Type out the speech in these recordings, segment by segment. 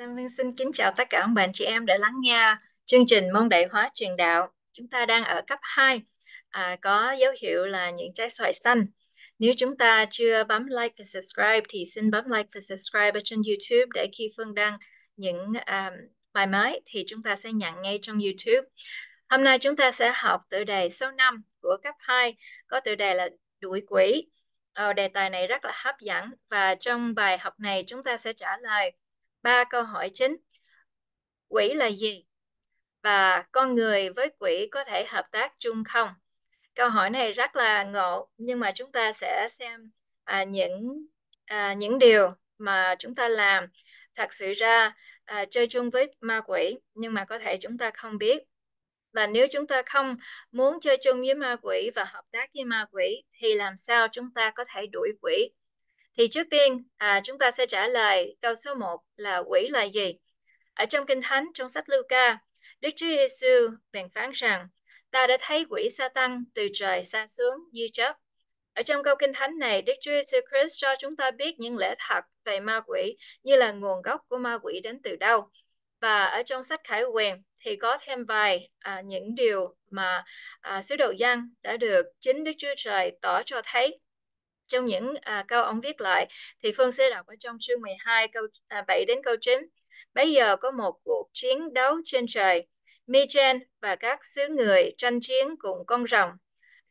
Nam Hương xin kính chào tất cả ông bạn chị em đã lắng nghe chương trình Môn Đại Hóa Truyền Đạo. Chúng ta đang ở cấp 2, à, có dấu hiệu là những trái xoài xanh. Nếu chúng ta chưa bấm like và subscribe thì xin bấm like và subscribe ở trên YouTube để khi Phương đăng những um, bài mới thì chúng ta sẽ nhận ngay trong YouTube. Hôm nay chúng ta sẽ học tựa đề số 5 của cấp 2 có tựa đề là đuổi quỷ. Ờ, đề tài này rất là hấp dẫn và trong bài học này chúng ta sẽ trả lời ba câu hỏi chính. Quỷ là gì? Và con người với quỷ có thể hợp tác chung không? Câu hỏi này rất là ngộ, nhưng mà chúng ta sẽ xem à, những à, những điều mà chúng ta làm thật sự ra à, chơi chung với ma quỷ nhưng mà có thể chúng ta không biết và nếu chúng ta không muốn chơi chung với ma quỷ và hợp tác với ma quỷ thì làm sao chúng ta có thể đuổi quỷ thì trước tiên à, chúng ta sẽ trả lời câu số 1 là quỷ là gì? Ở trong Kinh Thánh, trong sách Luca, Đức Chúa Giêsu bèn phán rằng ta đã thấy quỷ sa tăng từ trời xa xuống như chớp. Ở trong câu kinh thánh này, Đức Chúa Giêsu Christ cho chúng ta biết những lẽ thật về ma quỷ như là nguồn gốc của ma quỷ đến từ đâu. Và ở trong sách Khải Quyền thì có thêm vài à, những điều mà à, sứ đồ Giăng đã được chính Đức Chúa Trời tỏ cho thấy trong những à, câu ông viết lại thì Phương sẽ đọc ở trong chương 12 câu à, 7 đến câu 9. Bây giờ có một cuộc chiến đấu trên trời. Michen và các sứ người tranh chiến cùng con rồng.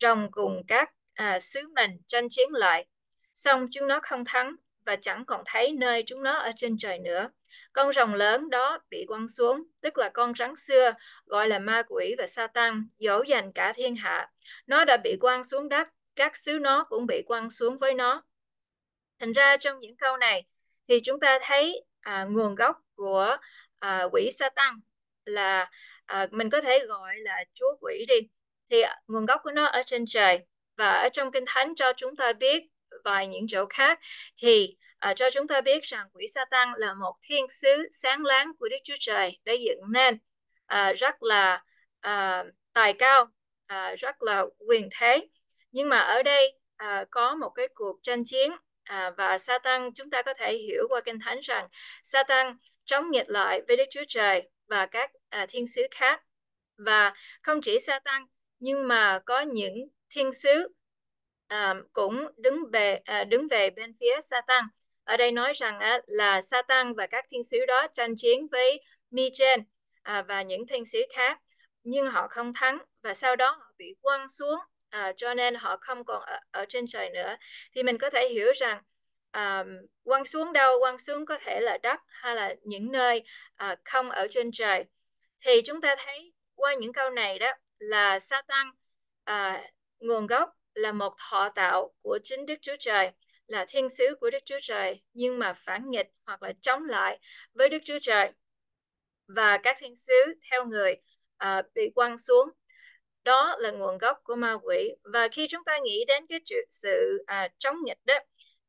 Rồng cùng các à, sứ mình tranh chiến lại. Xong chúng nó không thắng và chẳng còn thấy nơi chúng nó ở trên trời nữa. Con rồng lớn đó bị quăng xuống, tức là con rắn xưa, gọi là ma quỷ và sa tăng dỗ dành cả thiên hạ. Nó đã bị quăng xuống đất các xứ nó cũng bị quăng xuống với nó. Thành ra trong những câu này thì chúng ta thấy à, nguồn gốc của à, quỷ Satan là à, mình có thể gọi là chúa quỷ đi. Thì à, nguồn gốc của nó ở trên trời và ở trong kinh thánh cho chúng ta biết vài những chỗ khác thì à, cho chúng ta biết rằng quỷ Satan là một thiên sứ sáng láng của Đức Chúa Trời đã dựng nên à, rất là à, tài cao, à, rất là quyền thế nhưng mà ở đây à, có một cái cuộc tranh chiến à, và Satan chúng ta có thể hiểu qua kinh thánh rằng Satan chống nghịch lại với Đức Chúa Trời và các à, thiên sứ khác và không chỉ Satan nhưng mà có những thiên sứ à, cũng đứng về à, đứng về bên phía Satan ở đây nói rằng à, là Satan và các thiên sứ đó tranh chiến với Michel à, và những thiên sứ khác nhưng họ không thắng và sau đó họ bị quăng xuống à, cho nên họ không còn ở, ở trên trời nữa thì mình có thể hiểu rằng à, quăng xuống đâu quăng xuống có thể là đất hay là những nơi à, không ở trên trời thì chúng ta thấy qua những câu này đó là Satan à, nguồn gốc là một thọ tạo của chính Đức Chúa Trời là thiên sứ của Đức Chúa Trời nhưng mà phản nghịch hoặc là chống lại với Đức Chúa Trời và các thiên sứ theo người à, bị quăng xuống đó là nguồn gốc của ma quỷ và khi chúng ta nghĩ đến cái chuyện sự à, chống nghịch đó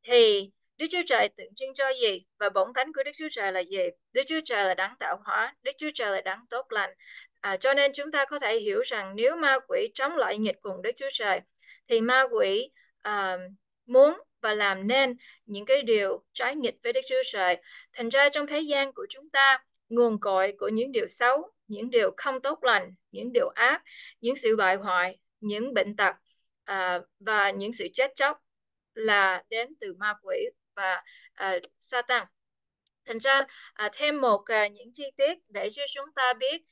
thì Đức Chúa Trời tượng trưng cho gì và bổn tánh của Đức Chúa Trời là gì? Đức Chúa Trời là đáng tạo hóa, Đức Chúa Trời là đáng tốt lành. À, cho nên chúng ta có thể hiểu rằng nếu ma quỷ chống lại nghịch cùng Đức Chúa Trời thì ma quỷ à, muốn và làm nên những cái điều trái nghịch với Đức Chúa Trời. Thành ra trong thế gian của chúng ta, nguồn cội của những điều xấu những điều không tốt lành, những điều ác, những sự bại hoại, những bệnh tật à, và những sự chết chóc là đến từ ma quỷ và à, Satan. Thành ra à, thêm một à, những chi tiết để cho chúng ta biết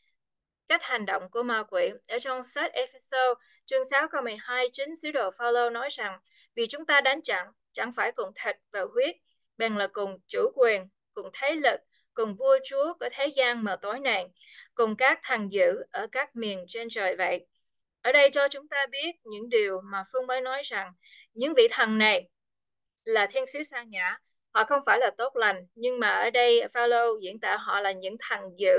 cách hành động của ma quỷ. Ở trong sách Ephesos chương 6 câu 12 chính sứ đồ Phaolô nói rằng vì chúng ta đánh trận chẳng phải cùng thịt và huyết, bằng là cùng chủ quyền, cùng thế lực, cùng vua chúa của thế gian mà tối nạn, cùng các thằng dữ ở các miền trên trời vậy. Ở đây cho chúng ta biết những điều mà Phương mới nói rằng những vị thần này là thiên sứ sang nhã, họ không phải là tốt lành, nhưng mà ở đây Phaolô diễn tả họ là những thằng dữ,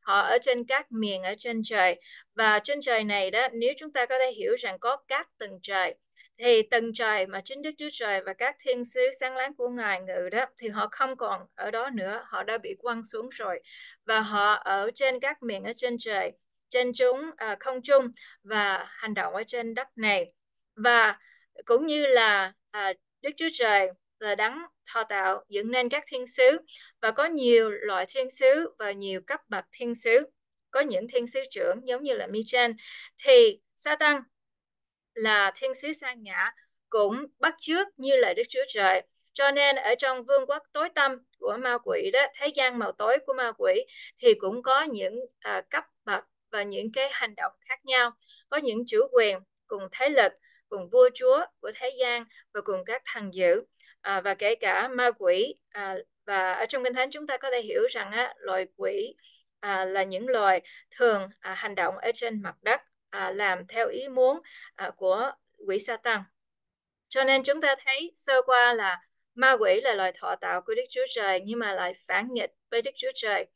họ ở trên các miền ở trên trời và trên trời này đó nếu chúng ta có thể hiểu rằng có các tầng trời thì tầng trời mà chính Đức Chúa Trời và các thiên sứ sáng láng của Ngài ngự đó thì họ không còn ở đó nữa, họ đã bị quăng xuống rồi và họ ở trên các miền ở trên trời, trên chúng à, không trung và hành động ở trên đất này và cũng như là à, Đức Chúa Trời là đấng thọ tạo dựng nên các thiên sứ và có nhiều loại thiên sứ và nhiều cấp bậc thiên sứ có những thiên sứ trưởng giống như là Michan thì Satan là thiên sứ sang nhã cũng bắt chước như là Đức Chúa Trời. Cho nên ở trong vương quốc tối tâm của ma quỷ đó, thế gian màu tối của ma quỷ thì cũng có những uh, cấp bậc và những cái hành động khác nhau, có những chủ quyền cùng thế lực, cùng vua chúa của thế gian và cùng các thằng dữ à, và kể cả ma quỷ à, và ở trong kinh thánh chúng ta có thể hiểu rằng á, loài quỷ à, là những loài thường à, hành động ở trên mặt đất à, làm theo ý muốn à, của quỷ Satan. Cho nên chúng ta thấy sơ qua là ma quỷ là loài thọ tạo của Đức Chúa Trời nhưng mà lại phản nghịch với Đức Chúa Trời.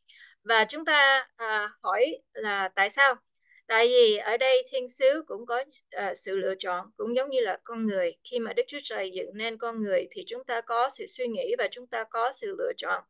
Và chúng ta à, hỏi là tại sao? Tại vì ở đây thiên sứ cũng có à, sự lựa chọn, cũng giống như là con người. Khi mà Đức Chúa Trời dựng nên con người thì chúng ta có sự suy nghĩ và chúng ta có sự lựa chọn.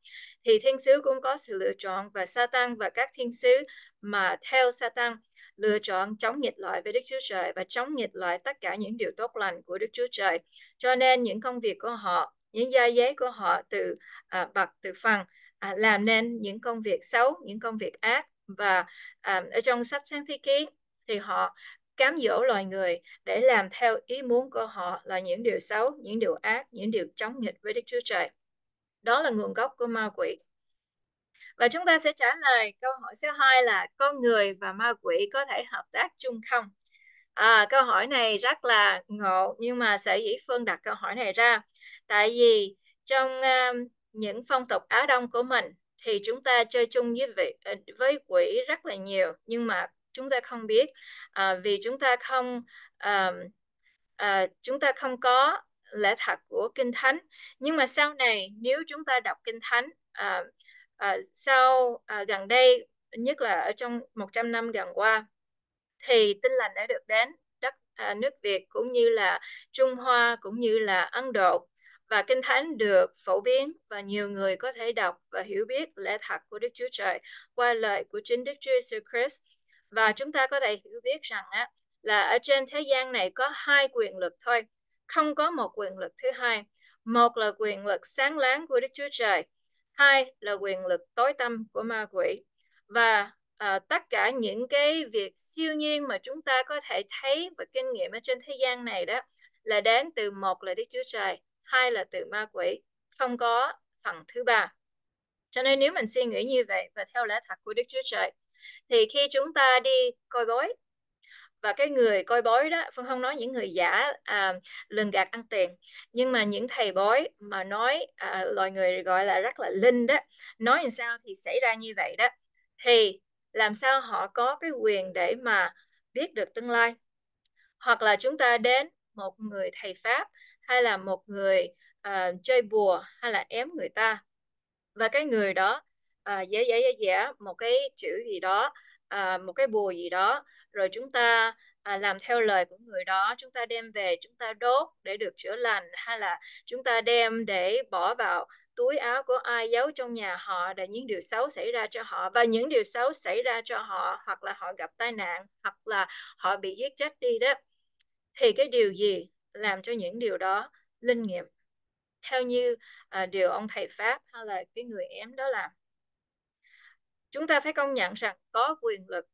Thì thiên sứ cũng có sự lựa chọn và Satan và các thiên sứ mà theo Satan lựa chọn chống nghịch lại với Đức Chúa Trời và chống nghịch lại tất cả những điều tốt lành của Đức Chúa Trời. Cho nên những công việc của họ, những gia giấy của họ từ à, bậc từ phần à, làm nên những công việc xấu, những công việc ác và à, ở trong sách sáng thế ký thì họ cám dỗ loài người để làm theo ý muốn của họ là những điều xấu, những điều ác, những điều chống nghịch với Đức Chúa Trời. Đó là nguồn gốc của ma quỷ. Và chúng ta sẽ trả lời câu hỏi số 2 là con người và ma quỷ có thể hợp tác chung không? À, câu hỏi này rất là ngộ nhưng mà sở dĩ Phương đặt câu hỏi này ra tại vì trong uh, những phong tục Á Đông của mình thì chúng ta chơi chung với vị, ờ, với quỷ rất là nhiều nhưng mà chúng ta không biết à, vì chúng ta không à, à, chúng ta không có lẽ thật của kinh thánh nhưng mà sau này nếu chúng ta đọc kinh thánh à, à, sau à, gần đây nhất là ở trong 100 năm gần qua thì tinh lành đã được đến đất à, nước Việt cũng như là Trung Hoa cũng như là Ấn Độ và kinh thánh được phổ biến và nhiều người có thể đọc và hiểu biết lẽ thật của Đức Chúa Trời qua lời của chính Đức Chúa Jesus Christ và chúng ta có thể hiểu biết rằng á, là ở trên thế gian này có hai quyền lực thôi không có một quyền lực thứ hai một là quyền lực sáng láng của Đức Chúa Trời hai là quyền lực tối tâm của ma quỷ và à, tất cả những cái việc siêu nhiên mà chúng ta có thể thấy và kinh nghiệm ở trên thế gian này đó là đến từ một là Đức Chúa Trời, hai là từ ma quỷ, không có phần thứ ba. Cho nên nếu mình suy nghĩ như vậy và theo lẽ thật của Đức Chúa Trời, thì khi chúng ta đi coi bói và cái người coi bói đó phương không nói những người giả à, lần gạt ăn tiền nhưng mà những thầy bói mà nói à, loài người gọi là rất là linh đó nói làm sao thì xảy ra như vậy đó thì làm sao họ có cái quyền để mà biết được tương lai hoặc là chúng ta đến một người thầy pháp hay là một người uh, chơi bùa hay là ém người ta và cái người đó uh, dễ dễ dễ dễ một cái chữ gì đó uh, một cái bùa gì đó rồi chúng ta à, làm theo lời của người đó chúng ta đem về chúng ta đốt để được chữa lành hay là chúng ta đem để bỏ vào túi áo của ai giấu trong nhà họ để những điều xấu xảy ra cho họ và những điều xấu xảy ra cho họ hoặc là họ gặp tai nạn hoặc là họ bị giết chết đi đó thì cái điều gì làm cho những điều đó linh nghiệm theo như à, điều ông thầy pháp hay là cái người em đó làm chúng ta phải công nhận rằng có quyền lực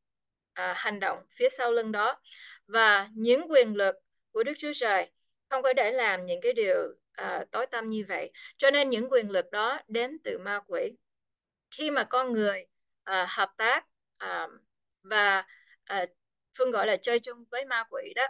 à, hành động phía sau lưng đó và những quyền lực của Đức Chúa Trời không có để làm những cái điều à, tối tăm như vậy. Cho nên những quyền lực đó đến từ ma quỷ. Khi mà con người à, hợp tác à, và à, Phương gọi là chơi chung với ma quỷ đó,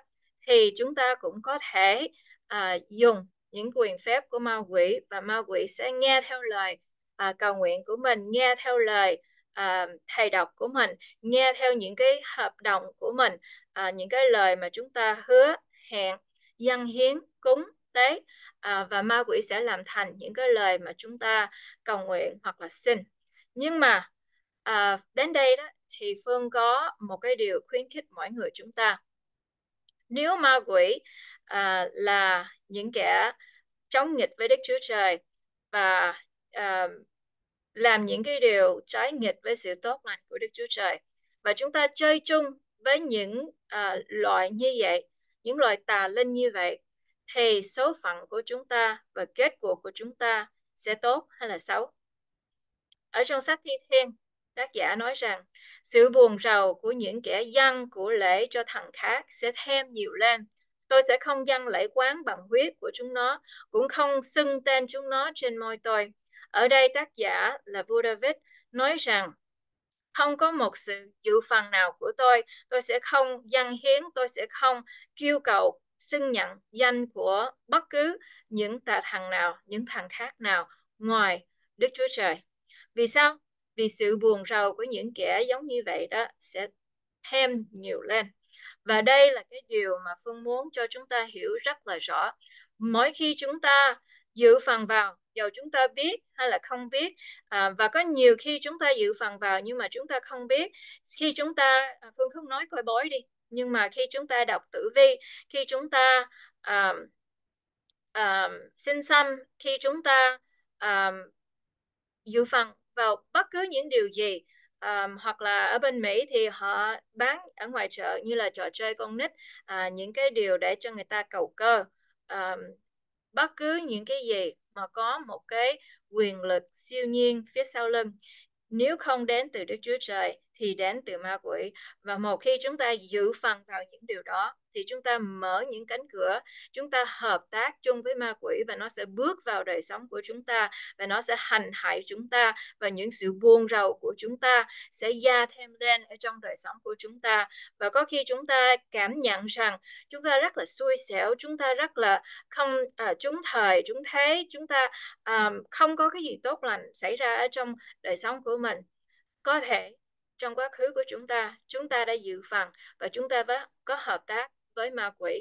thì chúng ta cũng có thể à, dùng những quyền phép của ma quỷ và ma quỷ sẽ nghe theo lời à, cầu nguyện của mình, nghe theo lời à, thầy đọc của mình nghe theo những cái hợp đồng của mình à, những cái lời mà chúng ta hứa hẹn dâng hiến cúng tế à, và ma quỷ sẽ làm thành những cái lời mà chúng ta cầu nguyện hoặc là xin nhưng mà à, đến đây đó thì phương có một cái điều khuyến khích mọi người chúng ta nếu ma quỷ à, là những kẻ chống nghịch với đức chúa trời và à, làm những cái điều trái nghịch với sự tốt lành của Đức Chúa Trời. Và chúng ta chơi chung với những uh, loại như vậy, những loại tà linh như vậy, thì số phận của chúng ta và kết cuộc của chúng ta sẽ tốt hay là xấu. Ở trong sách Thi Thiên, tác giả nói rằng sự buồn rầu của những kẻ dân của lễ cho thằng khác sẽ thêm nhiều lên. Tôi sẽ không dâng lễ quán bằng huyết của chúng nó, cũng không xưng tên chúng nó trên môi tôi. Ở đây tác giả là Budavid nói rằng không có một sự dự phần nào của tôi, tôi sẽ không dâng hiến, tôi sẽ không kêu cầu xưng nhận danh của bất cứ những tà thần nào, những thần khác nào ngoài Đức Chúa Trời. Vì sao? Vì sự buồn rầu của những kẻ giống như vậy đó sẽ thêm nhiều lên. Và đây là cái điều mà Phương muốn cho chúng ta hiểu rất là rõ. Mỗi khi chúng ta dự phần vào dầu chúng ta biết hay là không biết à, và có nhiều khi chúng ta dự phần vào nhưng mà chúng ta không biết khi chúng ta à, phương không nói coi bói đi nhưng mà khi chúng ta đọc tử vi khi chúng ta um, um, sinh xăm khi chúng ta um, dự phần vào bất cứ những điều gì um, hoặc là ở bên Mỹ thì họ bán ở ngoài chợ như là trò chơi con nít uh, những cái điều để cho người ta cầu cơ um, bất cứ những cái gì mà có một cái quyền lực siêu nhiên phía sau lưng nếu không đến từ Đức Chúa Trời thì đến từ ma quỷ và một khi chúng ta dự phần vào những điều đó thì chúng ta mở những cánh cửa chúng ta hợp tác chung với ma quỷ và nó sẽ bước vào đời sống của chúng ta và nó sẽ hành hại chúng ta và những sự buồn rầu của chúng ta sẽ gia thêm lên ở trong đời sống của chúng ta và có khi chúng ta cảm nhận rằng chúng ta rất là xui xẻo chúng ta rất là không à, chúng thời chúng thế chúng ta à, không có cái gì tốt lành xảy ra ở trong đời sống của mình có thể trong quá khứ của chúng ta, chúng ta đã dự phần và chúng ta có hợp tác với ma quỷ.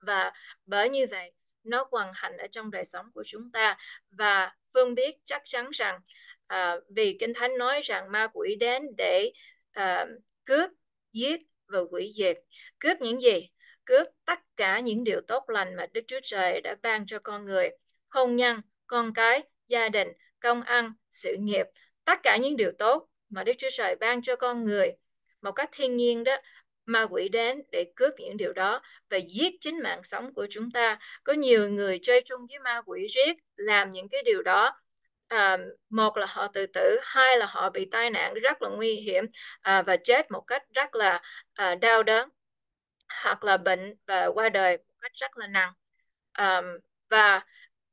Và bởi như vậy, nó hoàn hành ở trong đời sống của chúng ta và Phương biết chắc chắn rằng à, vì Kinh Thánh nói rằng ma quỷ đến để à, cướp, giết và hủy diệt. Cướp những gì? Cướp tất cả những điều tốt lành mà Đức Chúa Trời đã ban cho con người. Hôn nhân, con cái, gia đình, công ăn, sự nghiệp, tất cả những điều tốt mà Đức Chúa Trời ban cho con người một cách thiên nhiên đó ma quỷ đến để cướp những điều đó và giết chính mạng sống của chúng ta có nhiều người chơi chung với ma quỷ riết làm những cái điều đó à, một là họ tự tử hai là họ bị tai nạn rất là nguy hiểm à, và chết một cách rất là à, đau đớn hoặc là bệnh và qua đời một cách rất là nặng à, và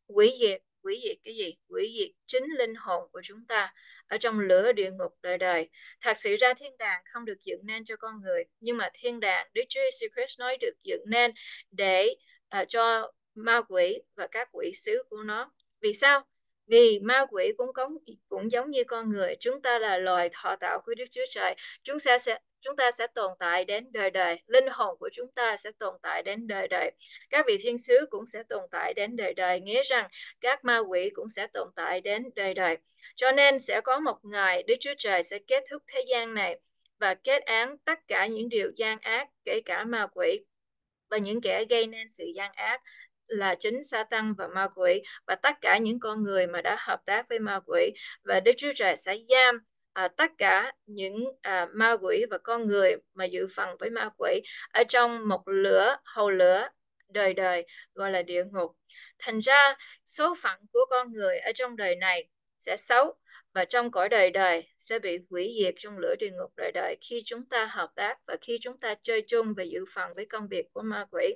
quỷ diệt quỷ diệt cái gì quỷ diệt chính linh hồn của chúng ta ở trong lửa địa ngục đời đời. Thật sự ra thiên đàng không được dựng nên cho con người, nhưng mà thiên đàng Đức Chúa Jesus Christ nói được dựng nên để uh, cho ma quỷ và các quỷ sứ của nó. Vì sao? Vì ma quỷ cũng có, cũng giống như con người, chúng ta là loài thọ tạo của Đức Chúa Trời. Chúng ta sẽ chúng ta sẽ tồn tại đến đời đời linh hồn của chúng ta sẽ tồn tại đến đời đời các vị thiên sứ cũng sẽ tồn tại đến đời đời nghĩa rằng các ma quỷ cũng sẽ tồn tại đến đời đời cho nên sẽ có một ngày đức chúa trời sẽ kết thúc thế gian này và kết án tất cả những điều gian ác kể cả ma quỷ và những kẻ gây nên sự gian ác là chính Satan và ma quỷ và tất cả những con người mà đã hợp tác với ma quỷ và Đức Chúa Trời sẽ giam À, tất cả những à, ma quỷ và con người mà dự phần với ma quỷ ở trong một lửa hầu lửa đời đời gọi là địa ngục. Thành ra số phận của con người ở trong đời này sẽ xấu và trong cõi đời đời sẽ bị hủy diệt trong lửa địa ngục đời đời khi chúng ta hợp tác và khi chúng ta chơi chung và dự phần với công việc của ma quỷ.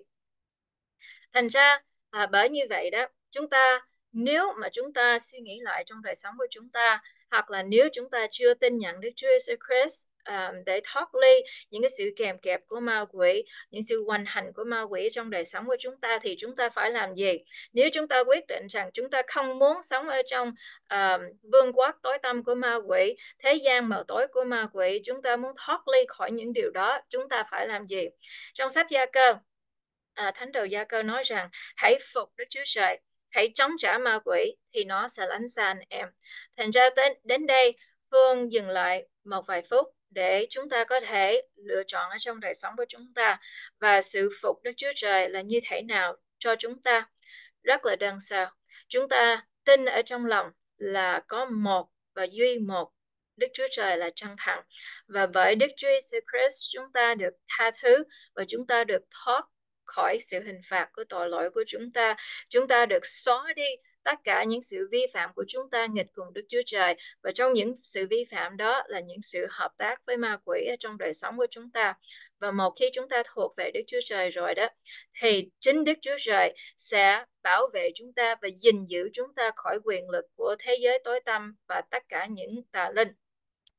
Thành ra à, bởi như vậy đó, chúng ta nếu mà chúng ta suy nghĩ lại trong đời sống của chúng ta hoặc là nếu chúng ta chưa tin nhận Đức Chúa Jesus Christ um, để thoát ly những cái sự kèm kẹp của ma quỷ, những sự hoành hành của ma quỷ trong đời sống của chúng ta thì chúng ta phải làm gì? Nếu chúng ta quyết định rằng chúng ta không muốn sống ở trong um, vương quốc tối tăm của ma quỷ, thế gian mờ tối của ma quỷ, chúng ta muốn thoát ly khỏi những điều đó, chúng ta phải làm gì? Trong sách Gia Cơ, à, Thánh Đầu Gia Cơ nói rằng hãy phục Đức Chúa Trời hãy chống trả ma quỷ thì nó sẽ lánh xa anh em. Thành ra đến, đến đây, Phương dừng lại một vài phút để chúng ta có thể lựa chọn ở trong đời sống của chúng ta và sự phục Đức Chúa Trời là như thế nào cho chúng ta. Rất là đơn sao. Chúng ta tin ở trong lòng là có một và duy một Đức Chúa Trời là chân thẳng và bởi Đức Chúa Jesus Christ chúng ta được tha thứ và chúng ta được thoát khỏi sự hình phạt của tội lỗi của chúng ta. Chúng ta được xóa đi tất cả những sự vi phạm của chúng ta nghịch cùng Đức Chúa Trời và trong những sự vi phạm đó là những sự hợp tác với ma quỷ ở trong đời sống của chúng ta và một khi chúng ta thuộc về Đức Chúa Trời rồi đó thì chính Đức Chúa Trời sẽ bảo vệ chúng ta và gìn giữ chúng ta khỏi quyền lực của thế giới tối tăm và tất cả những tà linh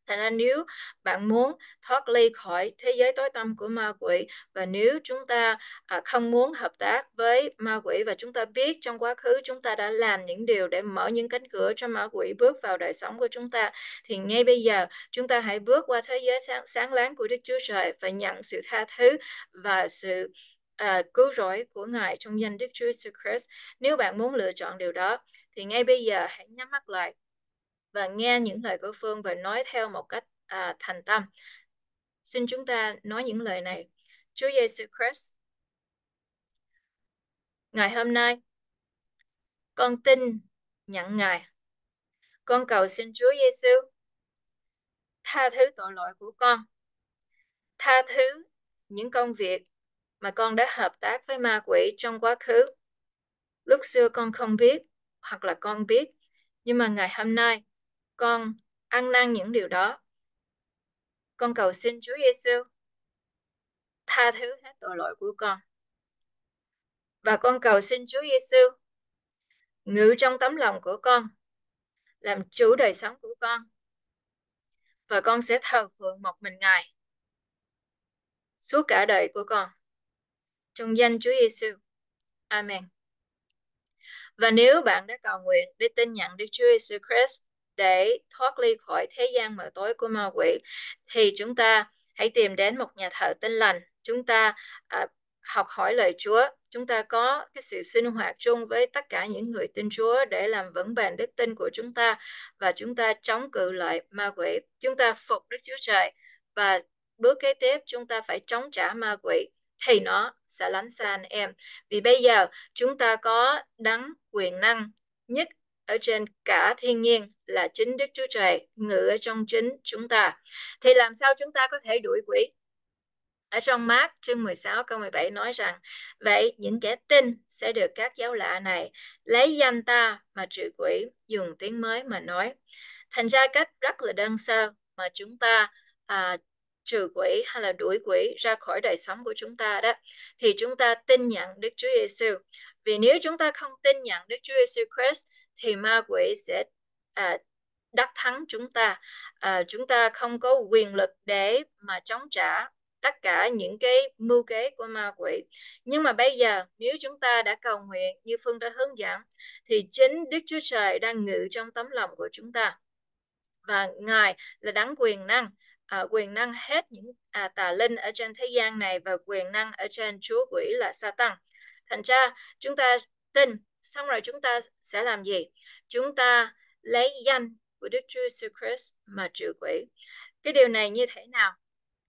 Thành ra nếu bạn muốn thoát ly khỏi thế giới tối tăm của ma quỷ và nếu chúng ta à, không muốn hợp tác với ma quỷ và chúng ta biết trong quá khứ chúng ta đã làm những điều để mở những cánh cửa cho ma quỷ bước vào đời sống của chúng ta thì ngay bây giờ chúng ta hãy bước qua thế giới sáng, sáng láng của Đức Chúa Trời và nhận sự tha thứ và sự à, cứu rỗi của Ngài trong danh Đức Chúa Jesus Christ. Nếu bạn muốn lựa chọn điều đó thì ngay bây giờ hãy nhắm mắt lại và nghe những lời của Phương và nói theo một cách à, thành tâm. Xin chúng ta nói những lời này. Chúa Giêsu Christ, ngày hôm nay con tin nhận Ngài. Con cầu xin Chúa Giêsu tha thứ tội lỗi của con. Tha thứ những công việc mà con đã hợp tác với ma quỷ trong quá khứ. Lúc xưa con không biết, hoặc là con biết, nhưng mà ngày hôm nay con ăn năn những điều đó. Con cầu xin Chúa Giêsu tha thứ hết tội lỗi của con. Và con cầu xin Chúa Giêsu ngự trong tấm lòng của con, làm chủ đời sống của con. Và con sẽ thờ phượng một mình Ngài suốt cả đời của con. Trong danh Chúa Giêsu. Amen. Và nếu bạn đã cầu nguyện để tin nhận Đức Chúa Giêsu Christ để thoát ly khỏi thế gian mờ tối của ma quỷ thì chúng ta hãy tìm đến một nhà thờ tinh lành chúng ta à, học hỏi lời Chúa chúng ta có cái sự sinh hoạt chung với tất cả những người tin Chúa để làm vững bền đức tin của chúng ta và chúng ta chống cự lại ma quỷ chúng ta phục Đức Chúa Trời và bước kế tiếp chúng ta phải chống trả ma quỷ thì nó sẽ lánh xa anh em vì bây giờ chúng ta có đấng quyền năng nhất ở trên cả thiên nhiên là chính Đức Chúa Trời ngự ở trong chính chúng ta. Thì làm sao chúng ta có thể đuổi quỷ? Ở trong mát chương 16 câu 17 nói rằng Vậy những kẻ tin sẽ được các giáo lạ này lấy danh ta mà trừ quỷ dùng tiếng mới mà nói. Thành ra cách rất là đơn sơ mà chúng ta à, trừ quỷ hay là đuổi quỷ ra khỏi đời sống của chúng ta đó thì chúng ta tin nhận Đức Chúa Giêsu. Vì nếu chúng ta không tin nhận Đức Chúa Giêsu Christ thì ma quỷ sẽ à, đắc thắng chúng ta à, chúng ta không có quyền lực để mà chống trả tất cả những cái mưu kế của ma quỷ nhưng mà bây giờ nếu chúng ta đã cầu nguyện như phương đã hướng dẫn thì chính đức chúa trời đang ngự trong tấm lòng của chúng ta và ngài là đáng quyền năng à, quyền năng hết những à, tà linh ở trên thế gian này và quyền năng ở trên chúa quỷ là tăng Thành ra chúng ta tin xong rồi chúng ta sẽ làm gì chúng ta lấy danh của Đức Chúa Jesus Christ mà trừ quỷ cái điều này như thế nào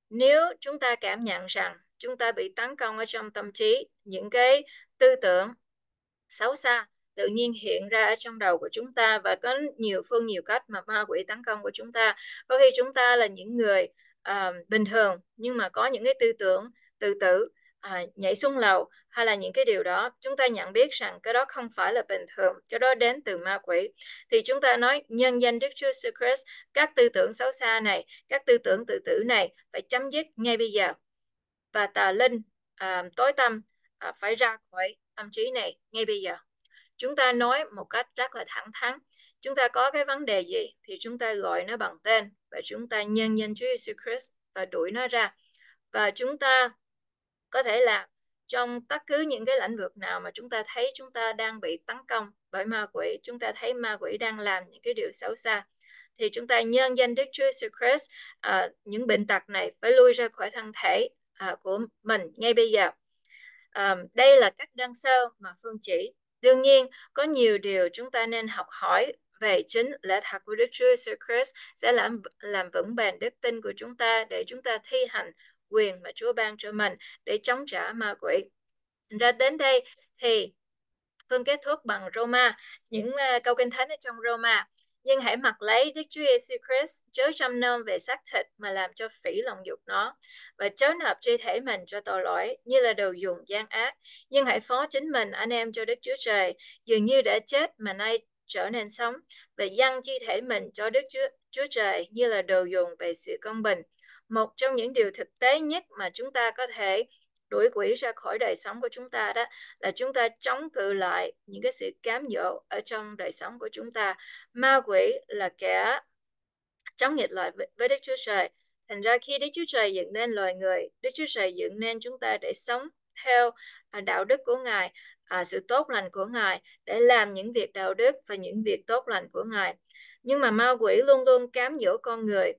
nếu chúng ta cảm nhận rằng chúng ta bị tấn công ở trong tâm trí những cái tư tưởng xấu xa tự nhiên hiện ra ở trong đầu của chúng ta và có nhiều phương nhiều cách mà ma quỷ tấn công của chúng ta có khi chúng ta là những người uh, bình thường nhưng mà có những cái tư tưởng tự tử uh, nhảy xuống lầu hay là những cái điều đó chúng ta nhận biết rằng cái đó không phải là bình thường cái đó đến từ ma quỷ thì chúng ta nói nhân danh Đức Chúa Jesus Christ các tư tưởng xấu xa này các tư tưởng tự tử này phải chấm dứt ngay bây giờ và tà linh à, tối tâm à, phải ra khỏi tâm trí này ngay bây giờ chúng ta nói một cách rất là thẳng thắn chúng ta có cái vấn đề gì thì chúng ta gọi nó bằng tên và chúng ta nhân danh Chúa Jesus Christ và đuổi nó ra và chúng ta có thể làm trong tất cứ những cái lĩnh vực nào mà chúng ta thấy chúng ta đang bị tấn công bởi ma quỷ, chúng ta thấy ma quỷ đang làm những cái điều xấu xa, thì chúng ta nhân danh Đức Chúa Jesus Christ à, những bệnh tật này phải lui ra khỏi thân thể à, của mình ngay bây giờ. À, đây là cách đơn sơ mà Phương chỉ. Đương nhiên, có nhiều điều chúng ta nên học hỏi về chính lẽ thật của Đức Chúa Jesus Christ sẽ làm làm vững bền đức tin của chúng ta để chúng ta thi hành quyền mà Chúa ban cho mình để chống trả ma quỷ. Ra đến đây thì Phương kết thúc bằng Roma, những uh, câu kinh thánh ở trong Roma. Nhưng hãy mặc lấy Đức Chúa Giêsu Christ, chớ chăm nom về xác thịt mà làm cho phỉ lòng dục nó, và chớ nộp chi thể mình cho tội lỗi như là đồ dùng gian ác. Nhưng hãy phó chính mình anh em cho Đức Chúa Trời, dường như đã chết mà nay trở nên sống, và dâng chi thể mình cho Đức Chúa, Chúa Trời như là đồ dùng về sự công bình một trong những điều thực tế nhất mà chúng ta có thể đuổi quỷ ra khỏi đời sống của chúng ta đó là chúng ta chống cự lại những cái sự cám dỗ ở trong đời sống của chúng ta ma quỷ là kẻ chống nghịch lại với đức chúa trời thành ra khi đức chúa trời dựng nên loài người đức chúa trời dựng nên chúng ta để sống theo à, đạo đức của ngài à, sự tốt lành của ngài để làm những việc đạo đức và những việc tốt lành của ngài nhưng mà ma quỷ luôn luôn cám dỗ con người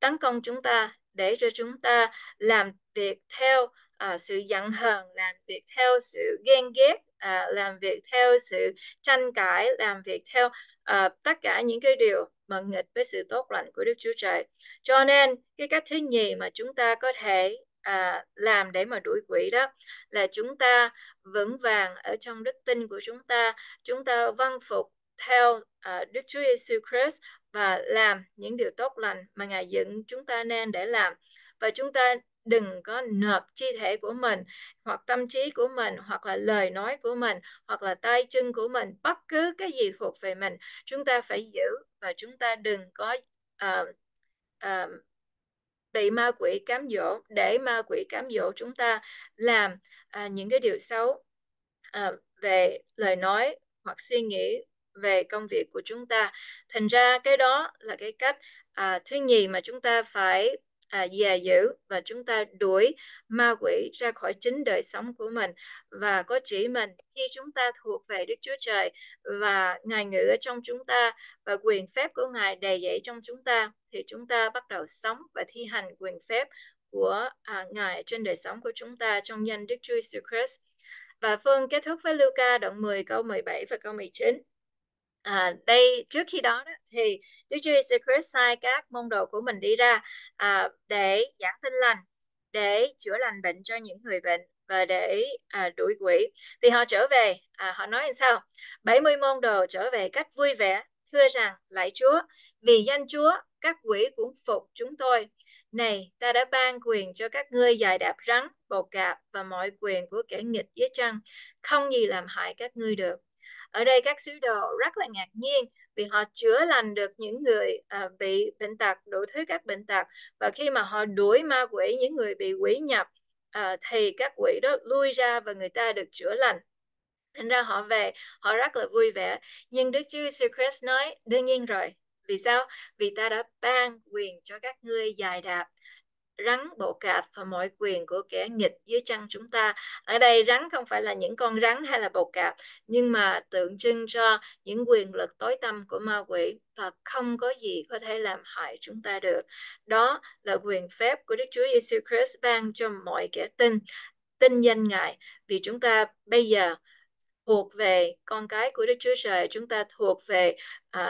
tấn công chúng ta để cho chúng ta làm việc theo uh, sự giận hờn làm việc theo sự ghen ghét uh, làm việc theo sự tranh cãi làm việc theo uh, tất cả những cái điều mà nghịch với sự tốt lành của Đức Chúa Trời cho nên cái cách thứ nhì mà chúng ta có thể à, làm để mà đuổi quỷ đó là chúng ta vững vàng ở trong đức tin của chúng ta chúng ta vâng phục theo à, Đức Chúa Giêsu Christ và làm những điều tốt lành mà Ngài dựng chúng ta nên để làm. Và chúng ta đừng có nộp chi thể của mình hoặc tâm trí của mình hoặc là lời nói của mình hoặc là tay chân của mình bất cứ cái gì thuộc về mình chúng ta phải giữ và chúng ta đừng có uh, uh, bị ma quỷ cám dỗ để ma quỷ cám dỗ chúng ta làm uh, những cái điều xấu uh, về lời nói hoặc suy nghĩ về công việc của chúng ta thành ra cái đó là cái cách à, thứ nhì mà chúng ta phải à, dè dữ và chúng ta đuổi ma quỷ ra khỏi chính đời sống của mình và có chỉ mình khi chúng ta thuộc về Đức Chúa Trời và Ngài ngự ở trong chúng ta và quyền phép của Ngài đầy dẫy trong chúng ta thì chúng ta bắt đầu sống và thi hành quyền phép của à, Ngài trên đời sống của chúng ta trong danh Đức Chúa Jesus Christ. Và Phương kết thúc với Luca đoạn 10 câu 17 và câu 19. À, đây trước khi đó, đó thì Đức Chúa Jesus Christ sai các môn đồ của mình đi ra à, để giảng tin lành, để chữa lành bệnh cho những người bệnh và để à, đuổi quỷ. Thì họ trở về, à, họ nói làm sao? 70 môn đồ trở về cách vui vẻ, thưa rằng, lạy Chúa, vì danh Chúa, các quỷ cũng phục chúng tôi. Này, ta đã ban quyền cho các ngươi dài đạp rắn, bồ cạp và mọi quyền của kẻ nghịch dưới trăng, không gì làm hại các ngươi được. Ở đây các sứ đồ rất là ngạc nhiên vì họ chữa lành được những người uh, bị bệnh tật, đủ thứ các bệnh tật. Và khi mà họ đuổi ma quỷ, những người bị quỷ nhập uh, thì các quỷ đó lui ra và người ta được chữa lành. Thành ra họ về, họ rất là vui vẻ. Nhưng Đức Chúa Jesus Christ nói, đương nhiên rồi. Vì sao? Vì ta đã ban quyền cho các ngươi dài đạp rắn bộ cạp và mọi quyền của kẻ nghịch dưới chân chúng ta ở đây rắn không phải là những con rắn hay là bộ cạp nhưng mà tượng trưng cho những quyền lực tối tăm của ma quỷ và không có gì có thể làm hại chúng ta được đó là quyền phép của Đức Chúa Giêsu Christ ban cho mọi kẻ tin tin danh ngài vì chúng ta bây giờ thuộc về con cái của Đức Chúa Trời chúng ta thuộc về uh,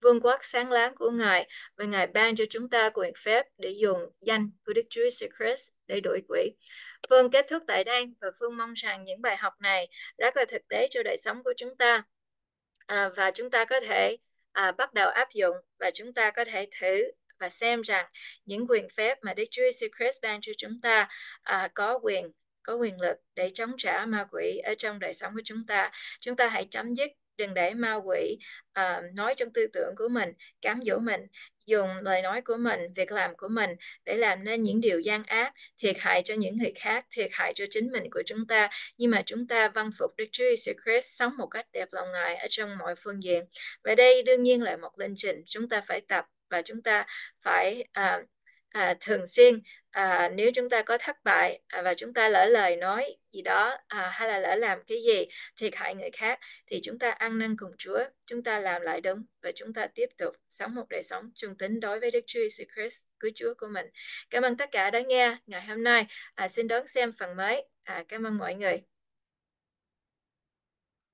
vương quốc sáng láng của Ngài và Ngài ban cho chúng ta quyền phép để dùng danh của Đức Chúa Jesus Christ để đuổi quỷ. Phương vâng, kết thúc tại đây và Phương mong rằng những bài học này rất là thực tế cho đời sống của chúng ta à, và chúng ta có thể à, bắt đầu áp dụng và chúng ta có thể thử và xem rằng những quyền phép mà Đức Chúa Jesus Christ ban cho chúng ta à, có quyền có quyền lực để chống trả ma quỷ ở trong đời sống của chúng ta. Chúng ta hãy chấm dứt đừng để ma quỷ uh, nói trong tư tưởng của mình cám dỗ mình dùng lời nói của mình việc làm của mình để làm nên những điều gian ác thiệt hại cho những người khác thiệt hại cho chính mình của chúng ta nhưng mà chúng ta văn phục Đức Chúa Jesus Christ sống một cách đẹp lòng Ngài ở trong mọi phương diện và đây đương nhiên là một linh trình chúng ta phải tập và chúng ta phải uh, à, thường xuyên à, nếu chúng ta có thất bại à, và chúng ta lỡ lời nói gì đó à, hay là lỡ làm cái gì thiệt hại người khác thì chúng ta ăn năn cùng Chúa chúng ta làm lại đúng và chúng ta tiếp tục sống một đời sống trung tín đối với Đức Chúa Jesus Christ cứu Chúa của mình cảm ơn tất cả đã nghe ngày hôm nay à, xin đón xem phần mới à, cảm ơn mọi người